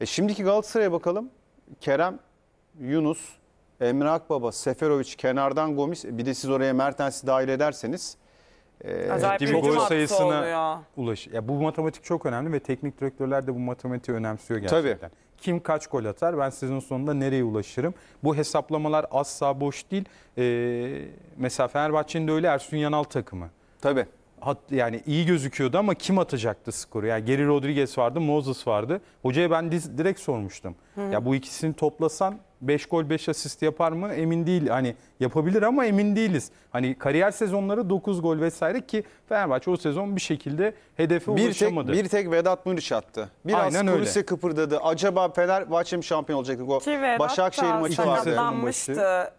E şimdiki Galatasaray'a bakalım. Kerem, Yunus, Emre Akbaba, Seferovic, kenardan Gomis. E, bir de siz oraya Mertens'i dahil ederseniz. E, bir gol sayısına ya. ulaş. Ya bu matematik çok önemli ve teknik direktörler de bu matematiği önemsiyor gerçekten. Tabii. Kim kaç gol atar? Ben sizin sonunda nereye ulaşırım? Bu hesaplamalar asla boş değil. Ee, mesela Fenerbahçe'nin de öyle Ersun Yanal takımı. Tabii yani iyi gözüküyordu ama kim atacaktı skoru? Yani Geri Rodriguez vardı, Moses vardı. Hocaya ben direkt sormuştum. Hı. Ya bu ikisini toplasan 5 gol 5 asist yapar mı emin değil. Hani yapabilir ama emin değiliz. Hani kariyer sezonları 9 gol vesaire ki Fenerbahçe o sezon bir şekilde hedefe bir ulaşamadı. Tek, bir tek Vedat Muriç attı. Biraz Aynen Kulise kıpırdadı. Acaba Fenerbahçe mi şampiyon olacak? O Vedat Başakşehir maçı vardı.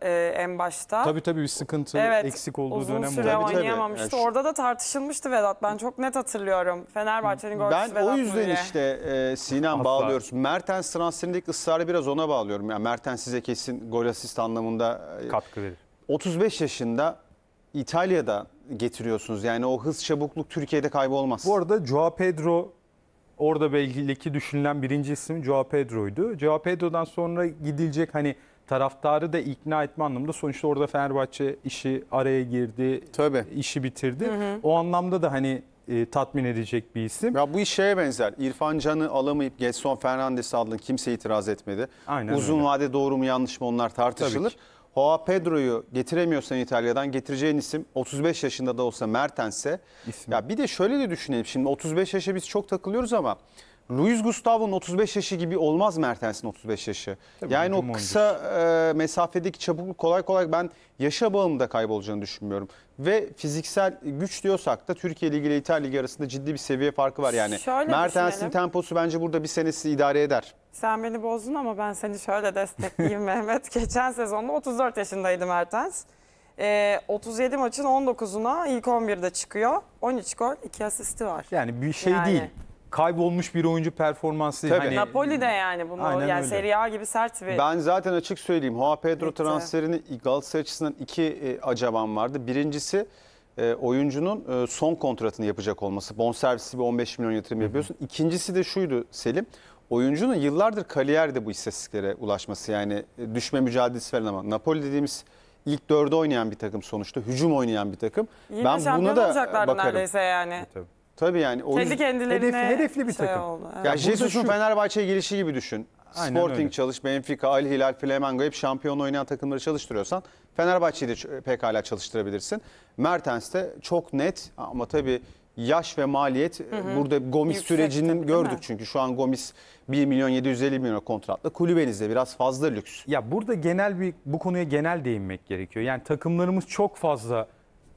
E, en başta. Tabii tabii bir sıkıntı evet, eksik olduğu uzun dönem oldu. Süre oynayamamıştı. Yani Orada da tartışılmıştı Vedat. Ben çok net hatırlıyorum. Fenerbahçe'nin golcüsü Vedat Ben o yüzden Muri'ye. işte e, Sinan bağlıyoruz. Mertens transferindeki ısrarı biraz ona bağlıyorum. Yani Mertens zaten size kesin gol asist anlamında e, katkı verir. 35 yaşında İtalya'da getiriyorsunuz. Yani o hız çabukluk Türkiye'de kaybolmaz. Bu arada Joao Pedro orada belki düşünülen birinci isim Joao Pedro'ydu. Joao Pedro'dan sonra gidilecek hani taraftarı da ikna etme anlamında sonuçta orada Fenerbahçe işi araya girdi, Tabii. işi bitirdi. Hı hı. O anlamda da hani e, tatmin edecek bir isim. Ya bu iş şeye benzer. İrfan Can'ı alamayıp Getson Fernandes aldın kimse itiraz etmedi. Aynen Uzun vade doğru mu yanlış mı onlar tartışılır. Hoa Pedro'yu getiremiyorsan İtalya'dan getireceğin isim 35 yaşında da olsa Mertens'e. Ya bir de şöyle de düşünelim. Şimdi 35 yaşa biz çok takılıyoruz ama Luis Gustavo'nun 35 yaşı gibi olmaz Mertens'in 35 yaşı. Tabii yani o kısa e, mesafedeki çabukluk kolay kolay ben yaşa bağımında kaybolacağını düşünmüyorum. Ve fiziksel güç diyorsak da Türkiye Ligi ile İtalya Ligi arasında ciddi bir seviye farkı var yani. Şöyle Mertens'in düşünelim. temposu bence burada bir senesi idare eder. Sen beni bozdun ama ben seni şöyle destekleyeyim Mehmet. Geçen sezonda 34 yaşındaydı Mertens. Ee, 37 maçın 19'una ilk 11'de çıkıyor. 13 gol, 2 asisti var. Yani bir şey Yani. değil kaybolmuş bir oyuncu performansı. Hani, Napoli de yani bunu Aynen yani öyle. Serie A gibi sert bir... Ben zaten açık söyleyeyim. Hoa Pedro Bitti. transferini Galatasaray açısından iki e, acabam vardı. Birincisi e, oyuncunun e, son kontratını yapacak olması. Bonservisi bir 15 milyon yatırım Hı -hı. yapıyorsun. İkincisi de şuydu Selim. Oyuncunun yıllardır kariyerde bu istatistiklere ulaşması. Yani e, düşme mücadelesi veren ama Napoli dediğimiz ilk dördü oynayan bir takım sonuçta. Hücum oynayan bir takım. Yine ben buna da bakarım. neredeyse yani. Tabii. Tabii yani oyun. Kendi kendilerine hedefli, hedefli bir şey takım. Oldu, evet. Ya yani Jesus'un Fenerbahçe'ye gelişi gibi düşün. Aynen Sporting öyle. çalış, Benfica, Al Hilal, Flamengo hep şampiyon oynayan takımları çalıştırıyorsan Fenerbahçe'yi de pekala çalıştırabilirsin. Mertens de çok net ama tabii yaş ve maliyet e, hı hı. burada Gomis Yüksek, sürecinin gördük çünkü şu an Gomis 1 milyon 750 milyon kontratlı kulübenizde biraz fazla lüks. Ya burada genel bir bu konuya genel değinmek gerekiyor. Yani takımlarımız çok fazla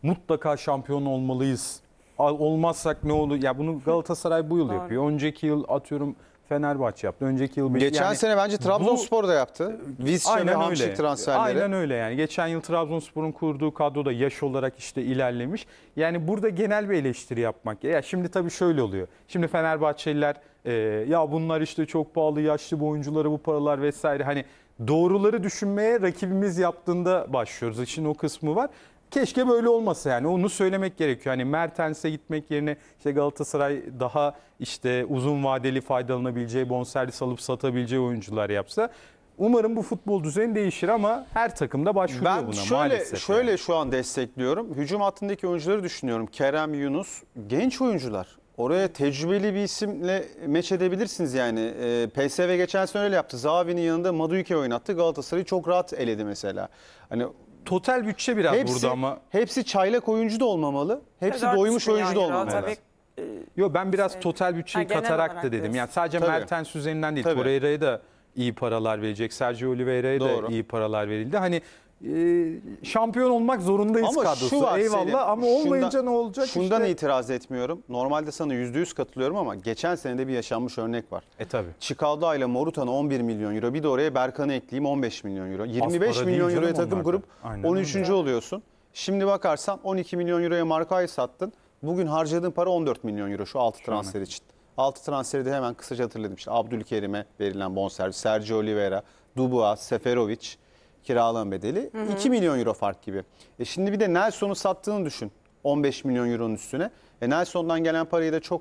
mutlaka şampiyon olmalıyız olmazsak ne olur? Ya bunu Galatasaray bu yıl Doğru. yapıyor. Önceki yıl atıyorum Fenerbahçe yaptı. Önceki yıl geçen yani, sene bence Trabzonspor da yaptı. Visca ve Hamşik transferleri. Aynen öyle yani. Geçen yıl Trabzonspor'un kurduğu kadroda yaş olarak işte ilerlemiş. Yani burada genel bir eleştiri yapmak. Ya şimdi tabii şöyle oluyor. Şimdi Fenerbahçeliler e, ya bunlar işte çok pahalı yaşlı bu oyunculara bu paralar vesaire hani doğruları düşünmeye rakibimiz yaptığında başlıyoruz. İşin o kısmı var. Keşke böyle olmasa yani onu söylemek gerekiyor. Hani Mertens'e gitmek yerine işte Galatasaray daha işte uzun vadeli faydalanabileceği, bonservis alıp satabileceği oyuncular yapsa Umarım bu futbol düzeni değişir ama her takımda başvuruyor ben buna şöyle, maalesef. Ben şöyle yani. şu an destekliyorum. Hücum hattındaki oyuncuları düşünüyorum. Kerem Yunus genç oyuncular. Oraya tecrübeli bir isimle meç edebilirsiniz yani. E, ee, PSV geçen sene öyle yaptı. Zavi'nin yanında Maduike oynattı. Galatasaray'ı çok rahat eledi mesela. Hani total bütçe biraz hepsi, burada ama. Hepsi çaylak oyuncu da olmamalı. Hepsi Dört doymuş oyuncu da euro olmamalı. Tabii e, Yo ben biraz şey, total bütçeyi Ha, katarak da dedim. Yani sadece Tabii. Mertens üzerinden değil. Tabii. Torreira'ya da iyi paralar verecek. Sergio Oliveira'ya da iyi paralar verildi. Hani ee, şampiyon olmak zorundayız ama kadrosu. Şu var Eyvallah Selim, ama olmayınca şundan, ne olacak? Şundan işte... itiraz etmiyorum. Normalde sana %100 katılıyorum ama geçen senede bir yaşanmış örnek var. E tabi. Çikalda ile Morutan'a 11 milyon euro. Bir de oraya Berkan'ı ekleyeyim 15 milyon euro. 25 Aspara milyon euroya takım kurup grup Aynen 13. Öyle. oluyorsun. Şimdi bakarsan 12 milyon euroya Marka'yı sattın. Bugün harcadığın para 14 milyon euro şu 6 transfer için. 6 transferi de hemen kısaca hatırladım. İşte Abdülkerim'e verilen bonservis, Sergio Oliveira, Dubois, Seferovic, kiralama bedeli. Hı hı. 2 milyon euro fark gibi. E şimdi bir de Nelson'u sattığını düşün 15 milyon euronun üstüne. E Nelson'dan gelen parayı da çok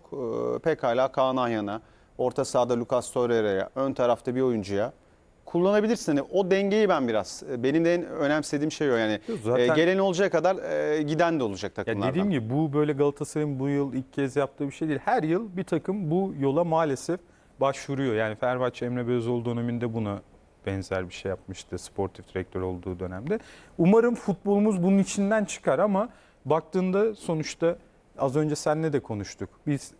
e, pekala Kaan Ayhan'a, orta sahada Lucas Torreira'ya, ön tarafta bir oyuncuya kullanabilirsin. Yani e, o dengeyi ben biraz e, benim de en önemsediğim şey o yani. E, zaten, e, gelen olacak kadar e, giden de olacak takımlardan. Ya dediğim gibi bu böyle Galatasaray'ın bu yıl ilk kez yaptığı bir şey değil. Her yıl bir takım bu yola maalesef başvuruyor. Yani Fenerbahçe Emre Belözoğlu döneminde buna benzer bir şey yapmıştı sportif direktör olduğu dönemde. Umarım futbolumuz bunun içinden çıkar ama baktığında sonuçta az önce senle de konuştuk. Biz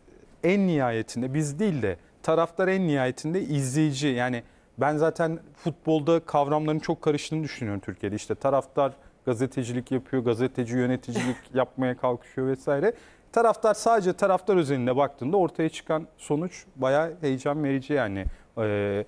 en nihayetinde biz değil de taraftar en nihayetinde izleyici yani ben zaten futbolda kavramların çok karıştığını düşünüyorum Türkiye'de. İşte taraftar gazetecilik yapıyor, gazeteci yöneticilik yapmaya kalkışıyor vesaire. Taraftar sadece taraftar özelinde baktığında ortaya çıkan sonuç bayağı heyecan verici yani. Ee,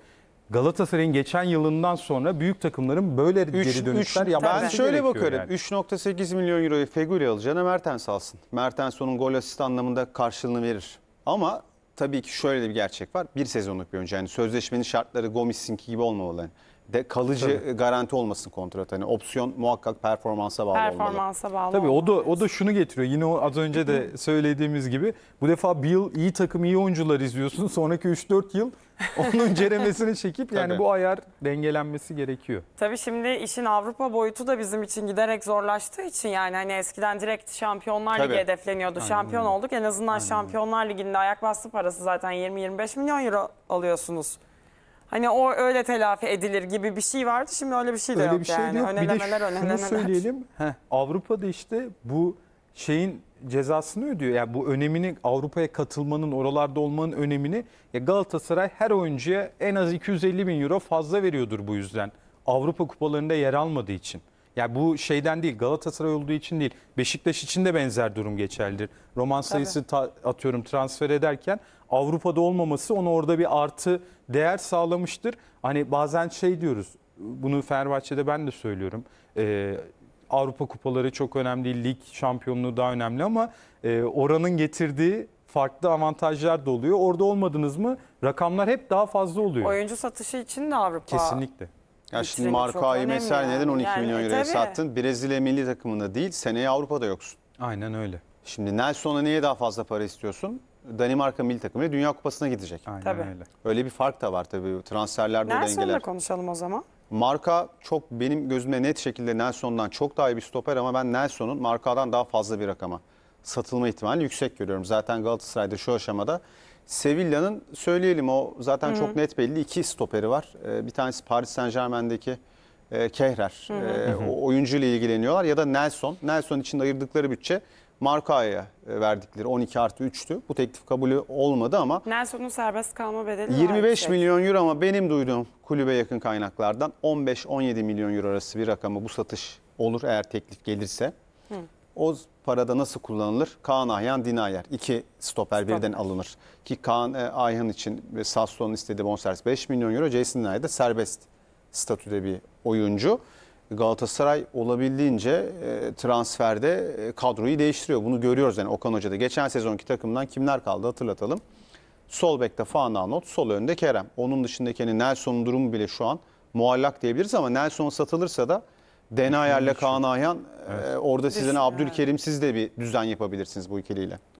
Galatasaray'ın geçen yılından sonra büyük takımların böyle geri dönüşler yapması Ben şöyle bakıyorum, yani. 3.8 milyon euroyu Feguli alacağına Mertens alsın. Mertens onun gol asist anlamında karşılığını verir. Ama tabii ki şöyle de bir gerçek var. Bir sezonluk bir önce Yani sözleşmenin şartları Gomis'inki gibi olmamalı de kalıcı Tabii. garanti olmasın kontrat. Hani opsiyon muhakkak performansa bağlı Performansa olmalı. bağlı. Tabii o da o da şunu getiriyor. Yine o az önce de söylediğimiz gibi bu defa bir yıl iyi takım iyi oyuncular izliyorsun. Sonraki 3-4 yıl onun ceremesini çekip yani Tabii. bu ayar dengelenmesi gerekiyor. Tabii şimdi işin Avrupa boyutu da bizim için giderek zorlaştığı için yani hani eskiden direkt Şampiyonlar Ligi hedefleniyordu. Aynen. Şampiyon olduk en azından Aynen. Şampiyonlar Ligi'nde ayak bastı parası zaten 20-25 milyon euro alıyorsunuz. Hani o öyle telafi edilir gibi bir şey vardı. Şimdi öyle bir şey de öyle yok bir şey yani. Yok. Bir de şunu söyleyelim. Heh, Avrupa'da işte bu şeyin cezasını ödüyor. Yani bu önemini Avrupa'ya katılmanın, oralarda olmanın önemini ya Galatasaray her oyuncuya en az 250 bin euro fazla veriyordur bu yüzden. Avrupa kupalarında yer almadığı için. Yani bu şeyden değil Galatasaray olduğu için değil. Beşiktaş için de benzer durum geçerlidir. Roman sayısı ta, atıyorum transfer ederken Avrupa'da olmaması ona orada bir artı değer sağlamıştır. Hani bazen şey diyoruz bunu Fenerbahçe'de ben de söylüyorum. Ee, Avrupa kupaları çok önemli, lig şampiyonluğu daha önemli ama e, oranın getirdiği farklı avantajlar da oluyor. Orada olmadınız mı rakamlar hep daha fazla oluyor. Oyuncu satışı için de Avrupa. Kesinlikle. Ya şimdi Marka'yı mesela neden 12 yani, milyon e, euroya sattın? Brezilya milli takımında değil, seneye Avrupa'da yoksun. Aynen öyle. Şimdi Nelson'a niye daha fazla para istiyorsun? Danimarka milli takımıyla Dünya Kupası'na gidecek. Aynen Tabii. öyle. Öyle bir fark da var tabii. Transferler de dengeler. konuşalım o zaman. Marka çok benim gözümde net şekilde Nelson'dan çok daha iyi bir stoper ama ben Nelson'un Marka'dan daha fazla bir rakama satılma ihtimali yüksek görüyorum. Zaten Galatasaray'da şu aşamada Sevilla'nın söyleyelim o zaten çok net belli iki stoperi var. Ee, Bir tanesi Paris Saint Germain'deki e, Kehrer. E, o oyuncuyla ilgileniyorlar ya da Nelson. Nelson için ayırdıkları bütçe Marka'ya e, verdikleri 12 artı 3'tü. Bu teklif kabulü olmadı ama Nelson'un serbest kalma bedeli 25 var şey- milyon euro ama benim duyduğum kulübe yakın kaynaklardan 15-17 milyon euro arası bir rakamı bu satış olur eğer teklif gelirse. Hı. O parada nasıl kullanılır? Kaan Ayhan, Dinayer. İki stoper Stop. birden alınır. Ki Kaan e, Ayhan için ve Sassuolo'nun istediği bonservis 5 milyon euro. Jason Dinayer de serbest statüde bir oyuncu. Galatasaray olabildiğince e, transferde e, kadroyu değiştiriyor. Bunu görüyoruz yani Okan Hoca'da. Geçen sezonki takımdan kimler kaldı hatırlatalım. Sol bekte Fana Not, sol önde Kerem. Onun dışındaki hani Nelson'un durumu bile şu an muallak diyebiliriz ama Nelson satılırsa da Denayer'le şey. Kaan Ayhan e, evet. e, orada sizin Abdülkerim'siz de bir düzen yapabilirsiniz bu ikiliyle.